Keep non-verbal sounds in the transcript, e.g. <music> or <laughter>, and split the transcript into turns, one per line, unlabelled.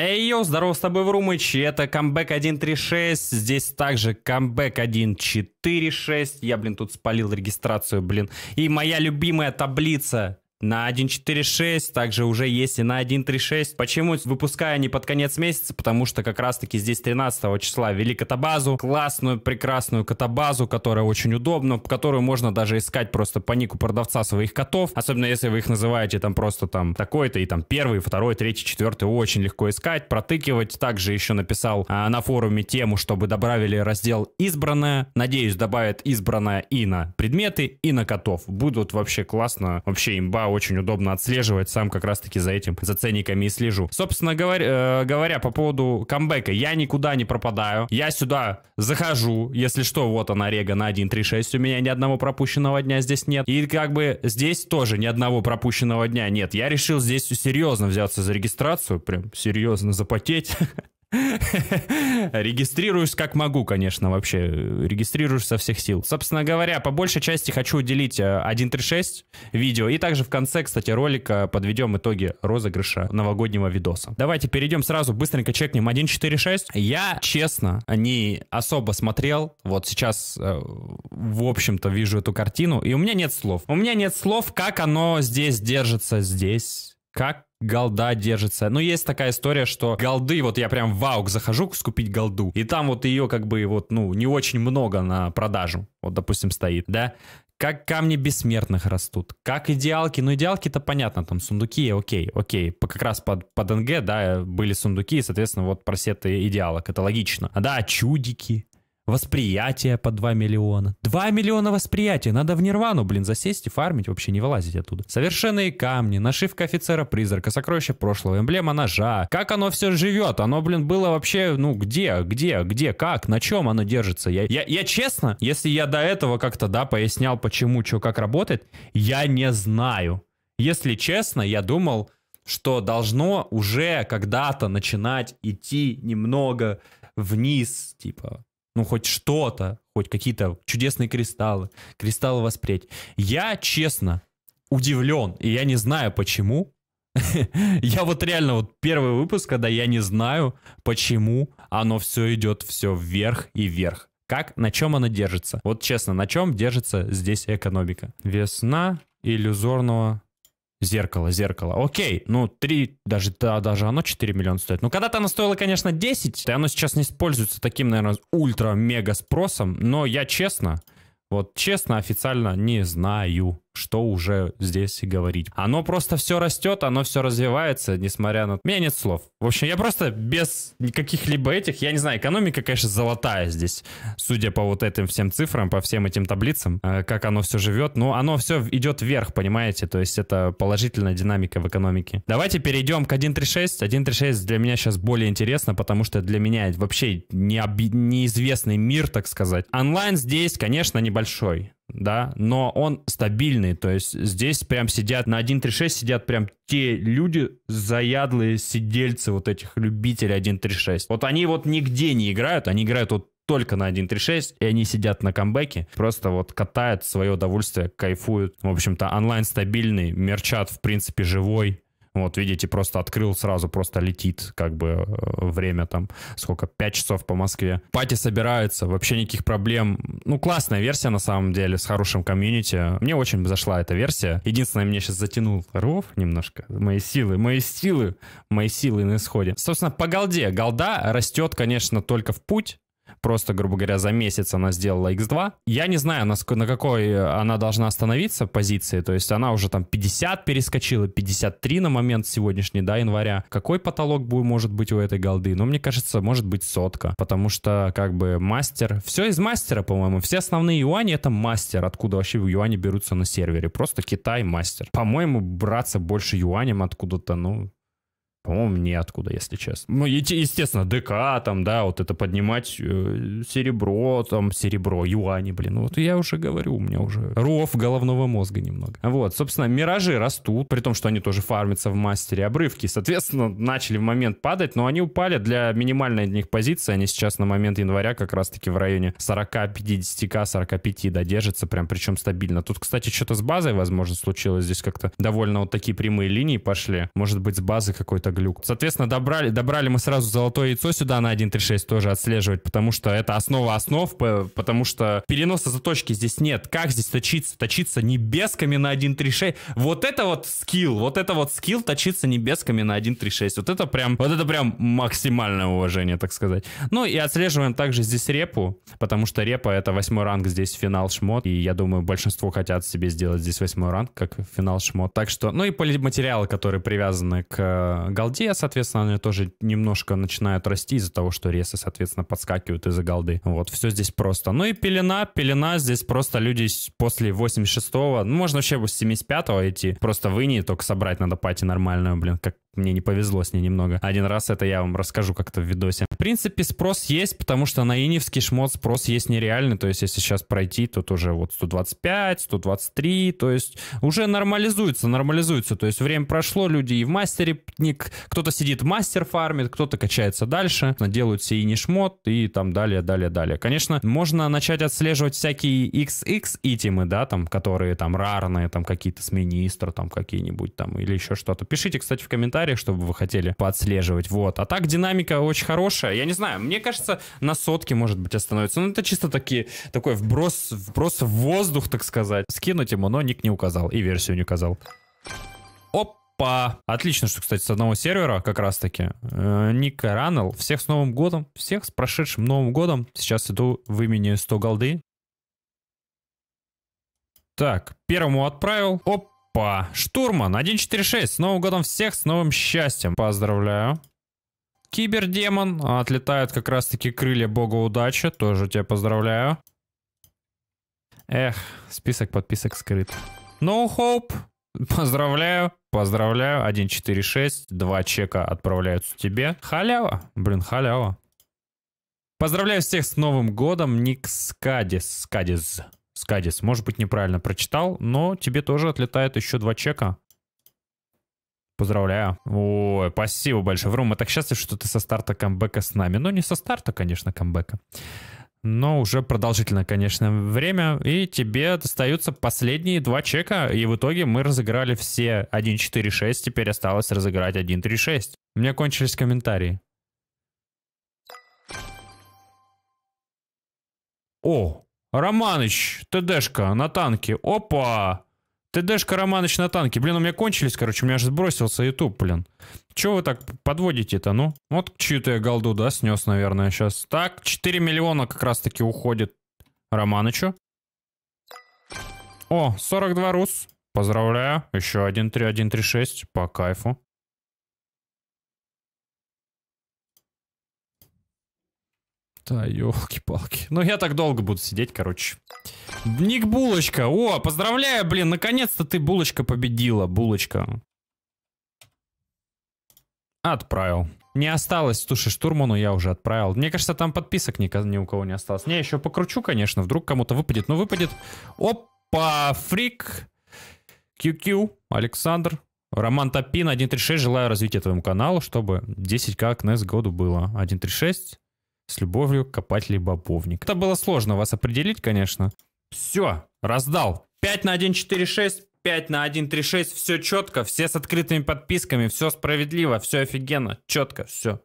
Эй, йоу, здорово с тобой, Врумыч, это камбэк 136, здесь также камбэк 146, я, блин, тут спалил регистрацию, блин, и моя любимая таблица, на 1.4.6, также уже есть и на 1.3.6. Почему выпускаю не под конец месяца? Потому что как раз-таки здесь 13 числа ввели катабазу, классную, прекрасную катабазу, которая очень удобна, которую можно даже искать просто по нику продавца своих котов, особенно если вы их называете там просто там такой-то и там первый, второй, третий, четвертый, очень легко искать, протыкивать. Также еще написал а, на форуме тему, чтобы добавили раздел «Избранное». Надеюсь, добавят «Избранное» и на предметы, и на котов. Будут вообще классно, вообще имба очень удобно отслеживать. Сам как раз-таки за этим, за ценниками и слежу. Собственно говоря, э, говоря по поводу камбэка, я никуда не пропадаю. Я сюда захожу, если что, вот она рега на 1.36. У меня ни одного пропущенного дня здесь нет. И как бы здесь тоже ни одного пропущенного дня нет. Я решил здесь серьезно взяться за регистрацию, прям серьезно запотеть. <laughs> Регистрируюсь как могу, конечно, вообще. Регистрируюсь со всех сил. Собственно говоря, по большей части хочу уделить 1.36 э, видео. И также в конце, кстати, ролика подведем итоги розыгрыша новогоднего видоса. Давайте перейдем сразу, быстренько чекнем 1.46. Я, честно, не особо смотрел. Вот сейчас, э, в общем-то, вижу эту картину. И у меня нет слов. У меня нет слов, как оно здесь держится, здесь. Как голда держится. но ну, есть такая история, что голды, вот я прям в аук захожу скупить голду, и там вот ее как бы вот, ну, не очень много на продажу, вот, допустим, стоит, да, как камни бессмертных растут, как идеалки, ну идеалки-то понятно, там сундуки, окей, окей, как раз под, под НГ, да, были сундуки, и, соответственно, вот просеты идеалок, это логично. А да, чудики, Восприятие по 2 миллиона. 2 миллиона восприятий. Надо в нирвану, блин, засесть и фармить, вообще не вылазить оттуда. Совершенные камни, нашивка офицера-призрака, сокровище прошлого, эмблема ножа. Как оно все живет? Оно, блин, было вообще, ну, где, где, где, как, на чем оно держится? Я, я, я честно, если я до этого как-то, да, пояснял, почему, что, как работает, я не знаю. Если честно, я думал, что должно уже когда-то начинать идти немного вниз, типа, ну хоть что-то, хоть какие-то чудесные кристаллы, кристаллы воспреть. Я, честно, удивлен, и я не знаю почему. <laughs> я вот реально, вот первый выпуск, когда я не знаю, почему оно все идет все вверх и вверх. Как, на чем она держится? Вот честно, на чем держится здесь экономика? Весна иллюзорного Зеркало, зеркало. Окей, ну 3, даже, да, даже оно 4 миллиона стоит. Ну когда-то оно стоило, конечно, 10, и оно сейчас не используется таким, наверное, ультра-мега спросом, но я честно, вот честно, официально не знаю что уже здесь говорить. Оно просто все растет, оно все развивается, несмотря на... У меня нет слов. В общем, я просто без каких-либо этих, я не знаю, экономика, конечно, золотая здесь, судя по вот этим всем цифрам, по всем этим таблицам, э, как оно все живет. Но оно все идет вверх, понимаете? То есть это положительная динамика в экономике. Давайте перейдем к 1.36. 1.36 для меня сейчас более интересно, потому что для меня вообще не об... неизвестный мир, так сказать. Онлайн здесь, конечно, небольшой да, но он стабильный, то есть здесь прям сидят на 1.3.6 сидят прям те люди, заядлые сидельцы вот этих любителей 1.3.6. Вот они вот нигде не играют, они играют вот только на 1.3.6, и они сидят на камбэке, просто вот катают свое удовольствие, кайфуют. В общем-то, онлайн стабильный, мерчат, в принципе, живой. Вот, видите, просто открыл сразу, просто летит как бы э, время там, сколько, 5 часов по Москве. Пати собираются, вообще никаких проблем. Ну, классная версия на самом деле, с хорошим комьюнити. Мне очень зашла эта версия. Единственное, мне сейчас затянул ров немножко. Мои силы, мои силы, мои силы на исходе. Собственно, по голде. Голда растет, конечно, только в путь просто, грубо говоря, за месяц она сделала X2. Я не знаю, на, какой э, она должна остановиться позиции, то есть она уже там 50 перескочила, 53 на момент сегодняшний, да, января. Какой потолок будет, может быть у этой голды? Ну, мне кажется, может быть сотка, потому что как бы мастер, все из мастера, по-моему, все основные юани это мастер, откуда вообще юани берутся на сервере, просто Китай мастер. По-моему, браться больше юанем откуда-то, ну, по-моему, неоткуда, если честно. Ну, естественно, ДК там, да, вот это поднимать э, серебро, там, серебро, юани, блин. Ну, вот я уже говорю, у меня уже ров головного мозга немного. Вот, собственно, миражи растут, при том, что они тоже фармятся в мастере. Обрывки, соответственно, начали в момент падать, но они упали для минимальной для них позиции. Они сейчас на момент января как раз-таки в районе 40-50к, 45 додержатся, держатся, прям причем стабильно. Тут, кстати, что-то с базой, возможно, случилось. Здесь как-то довольно вот такие прямые линии пошли. Может быть, с базы какой-то это глюк. Соответственно, добрали, добрали мы сразу золотое яйцо сюда на 1.3.6 тоже отслеживать, потому что это основа основ, потому что переноса заточки здесь нет. Как здесь точиться? Точиться небесками на 1.3.6. Вот это вот скилл, вот это вот скилл точиться небесками на 1.3.6. Вот это прям, вот это прям максимальное уважение, так сказать. Ну и отслеживаем также здесь репу, потому что репа это восьмой ранг здесь финал шмот, и я думаю, большинство хотят себе сделать здесь восьмой ранг, как финал шмот. Так что, ну и материалы, которые привязаны к э, голде, соответственно, они тоже немножко начинают расти из-за того, что ресы, соответственно, подскакивают из-за голды. Вот, все здесь просто. Ну и пелена, пелена здесь просто люди после 86-го, ну можно вообще с 75-го идти, просто выни, только собрать надо пати нормальную, блин, как мне не повезло с ней немного. Один раз это я вам расскажу как-то в видосе. В принципе, спрос есть, потому что на иневский шмот спрос есть нереальный. То есть, если сейчас пройти, то уже вот 125, 123, то есть уже нормализуется, нормализуется. То есть время прошло, люди и в мастере, кто-то сидит в мастер фармит, кто-то качается дальше, делают все ини шмот и там далее, далее, далее. Конечно, можно начать отслеживать всякие XX итимы, да, там, которые там рарные, там какие-то с министра, там какие-нибудь там или еще что-то. Пишите, кстати, в комментариях, комментариях, чтобы вы хотели подслеживать. Вот. А так динамика очень хорошая. Я не знаю, мне кажется, на сотке, может быть, остановится. Ну, это чисто такие, такой вброс, вброс в воздух, так сказать. Скинуть ему, но ник не указал и версию не указал. Оп! Опа! Отлично, что, кстати, с одного сервера как раз-таки. Э, Ник Раннелл. Всех с Новым Годом. Всех с прошедшим Новым Годом. Сейчас иду в имени 100 голды. Так, первому отправил. Оп! Опа! Штурман 146. С Новым годом всех, с новым счастьем. Поздравляю. Кибердемон. Отлетают как раз-таки крылья бога удачи. Тоже тебя поздравляю. Эх, список подписок скрыт. No Hope. Поздравляю, поздравляю. 146, два чека отправляются тебе. Халява. Блин, халява. Поздравляю всех с Новым годом, Ник Скадис. Скадис. Скадис. Может быть, неправильно прочитал, но тебе тоже отлетает еще два чека. Поздравляю. Ой, спасибо большое. Врум, мы так счастливы, что ты со старта камбэка с нами. Ну, не со старта, конечно, камбэка. Но уже продолжительное, конечно, время. И тебе достаются последние два чека. И в итоге мы разыграли все 1.4.6. Теперь осталось разыграть 1.3.6. У меня кончились комментарии. О, Романыч, ТДшка на танке. Опа! ТДшка Романыч на танке. Блин, у меня кончились, короче, у меня же сбросился YouTube, блин. Чего вы так подводите-то, ну? Вот чью-то я голду, да, снес, наверное, сейчас. Так, 4 миллиона как раз-таки уходит Романычу. О, 42 рус. Поздравляю. Еще один 1.3.1.3.6. По кайфу. Да, елки-палки. Ну, я так долго буду сидеть, короче. Ник Булочка. О, поздравляю, блин, наконец-то ты, Булочка, победила. Булочка. Отправил. Не осталось, слушай, штурману я уже отправил. Мне кажется, там подписок ни, ни у кого не осталось. Не, еще покручу, конечно, вдруг кому-то выпадет. Ну, выпадет. Опа, фрик. QQ, Александр, Роман Топин, 1.36. Желаю развития твоему каналу, чтобы 10к к году было. 1.36 с любовью копать копатель бобовник. Это было сложно вас определить, конечно. Все, раздал. 5 на 1, 4, 6. 5 на 1, 3, 6. Все четко, все с открытыми подписками, все справедливо, все офигенно, четко, все.